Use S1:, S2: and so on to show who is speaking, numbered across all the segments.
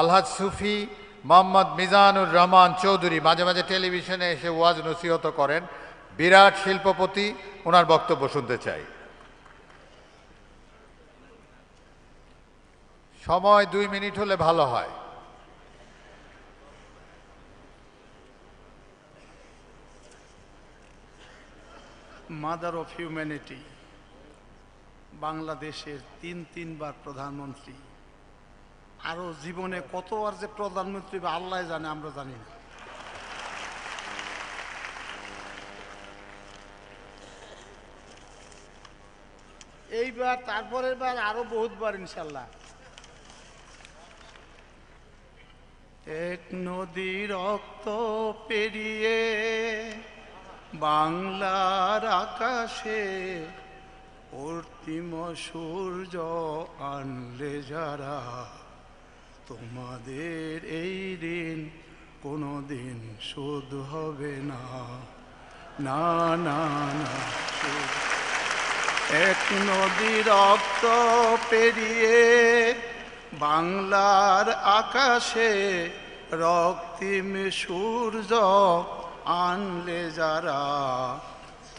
S1: আলহাজ সুফি মোহাম্মদ মিজানুর রহমান চৌধুরী মাঝে মাঝে টেলিভিশনে এসে ওয়াজ নসিহত করেন বিরাট শিল্পপতি ওনার বক্তব্য শুনতে চাই সময় দুই মিনিট হলে ভালো হয় মাদার অফ হিউম্যানিটি বাংলাদেশের তিন তিনবার প্রধানমন্ত্রী আরো জীবনে কত আর যে প্রধানমন্ত্রী বা আল্লাহ জানে আমরা জানি না এইবার তারপরের বার আরো বার ইনশাল্লাহ এক নদী রক্ত পেরিয়ে বাংলার আকাশে অর্তিম সূর্য আনলে যারা তোমাদের এই ঋণ কোনো দিন শোধ হবে না না না না এক নদী রক্ত পেরিয়ে বাংলার আকাশে রক্তিম সূর্য আনলে যারা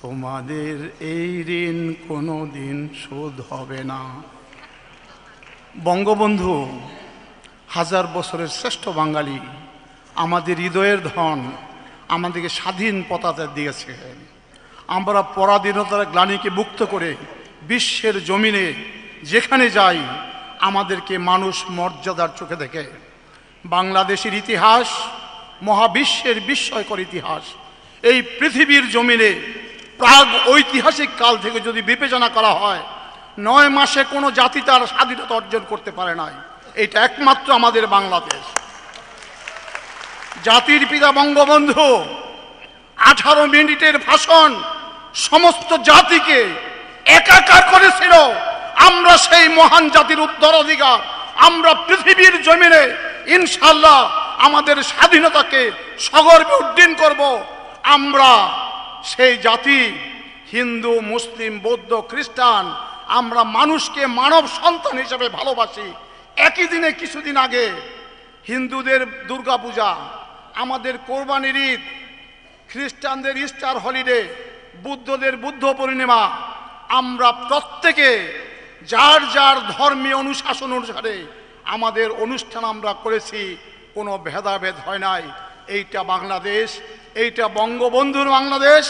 S1: তোমাদের এই ঋণ কোনো দিন শোধ হবে না বঙ্গবন্ধু হাজার বছরের শ্রেষ্ঠ বাঙালি আমাদের হৃদয়ের ধন আমাদেরকে স্বাধীন পতাকা দিয়েছে আমরা পরাধীনতার গ্লানিকে মুক্ত করে বিশ্বের জমিনে যেখানে যাই আমাদেরকে মানুষ মর্যাদার চোখে দেখে বাংলাদেশের ইতিহাস মহাবিশ্বের বিস্ময়কর ইতিহাস এই পৃথিবীর জমিনে প্রাগ ঐতিহাসিক কাল থেকে যদি বিবেচনা করা হয় নয় মাসে কোনো জাতি তার স্বাধীনতা অর্জন করতে পারে নাই এটা একমাত্র আমাদের বাংলাদেশ জাতির পিতা বঙ্গবন্ধু আঠারো মিনিটের ভাষণ সমস্ত জাতিকে একাকার করেছিল আমরা সেই মহান জাতির উত্তরাধিকার আমরা পৃথিবীর জমিনে ইনশাল্লাহ আমাদের স্বাধীনতাকে সগর্বে উড্ডীন করব আমরা সেই জাতি হিন্দু মুসলিম বৌদ্ধ খ্রিস্টান আমরা মানুষকে মানব সন্তান হিসেবে ভালোবাসি একই দিনে কিছুদিন আগে হিন্দুদের দুর্গাপূজা আমাদের কোরবানির ঈদ খ্রিস্টানদের ইস্টার হলিডে বুদ্ধদের বুদ্ধ পূর্ণিমা আমরা প্রত্যেকে যার যার ধর্মীয় অনুশাসন অনুসারে আমাদের অনুষ্ঠান আমরা করেছি কোনো ভেদাভেদ হয় নাই এইটা বাংলাদেশ এইটা বঙ্গবন্ধুর বাংলাদেশ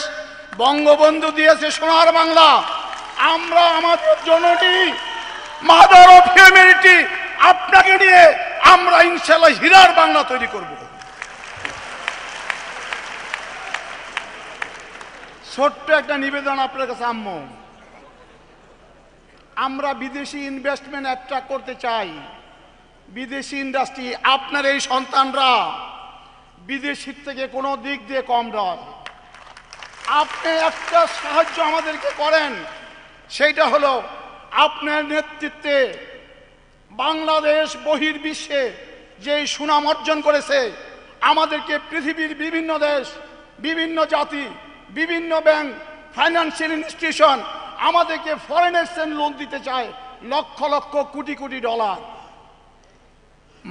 S1: বঙ্গবন্ধু দিয়েছে সোনার বাংলা আমরা আমাদের জনটি মাদার অফ আমরা ইনশাল্লাহ হীরার বাংলা তৈরি করব ছোট্ট একটা নিবেদন আপনার কাছে আম্ম আমরা বিদেশি ইনভেস্টমেন্ট অ্যাট্রাক্ট করতে চাই বিদেশি ইন্ডাস্ট্রি আপনার এই সন্তানরা বিদেশির থেকে কোনো দিক দিয়ে কম নয় আপনি একটা সাহায্য আমাদেরকে করেন সেইটা হলো আপনার নেতৃত্বে বাংলাদেশ বহির্বিশ্বে যে সুনাম অর্জন করেছে আমাদেরকে পৃথিবীর বিভিন্ন দেশ বিভিন্ন জাতি বিভিন্ন ব্যাংক ফাইন্যান্সিয়াল ইনস্টিটিউশন আমাদেরকে ফরেন এক্সচেঞ্জ লোন দিতে চায় লক্ষ লক্ষ কোটি কোটি ডলার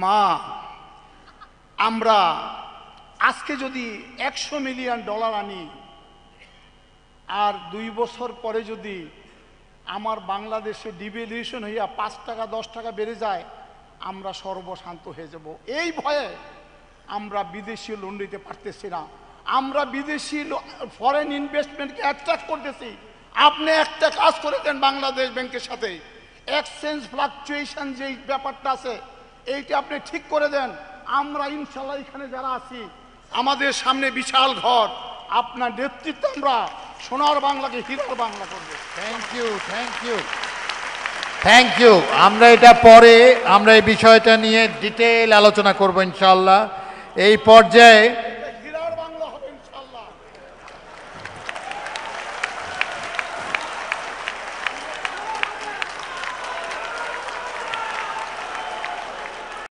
S1: মা আমরা আজকে যদি একশো মিলিয়ন ডলার আনি আর দুই বছর পরে যদি আমার বাংলাদেশে ডিভ্যালুয়েশন হইয়া পাঁচ টাকা দশ টাকা বেড়ে যায় আমরা সর্বশান্ত হয়ে যাব এই ভয়ে আমরা বিদেশি লোন নিতে পারতেছি না আমরা বিদেশি ফরেন ইনভেস্টমেন্টকে অ্যাট্রাক্ট করতেছি আপনি একটা কাজ করে দেন বাংলাদেশ ব্যাংকের সাথে এক্সচেঞ্জ ফ্লাকচুয়েশন যেই ব্যাপারটা আছে এইটা আপনি ঠিক করে দেন আমরা ইনশাল্লাহ এখানে যারা আছি আমাদের সামনে বিশাল ঘর আপনার নেতৃত্ব আমরা সোনার বাংলাকে হীরার বাংলা করবে thank you thank you thank you আমরা এটা পরে আমরা এই বিষয়টা নিয়ে ডিটেল আলোচনা করব ইনশাল্লাহ এই পর্যায়ে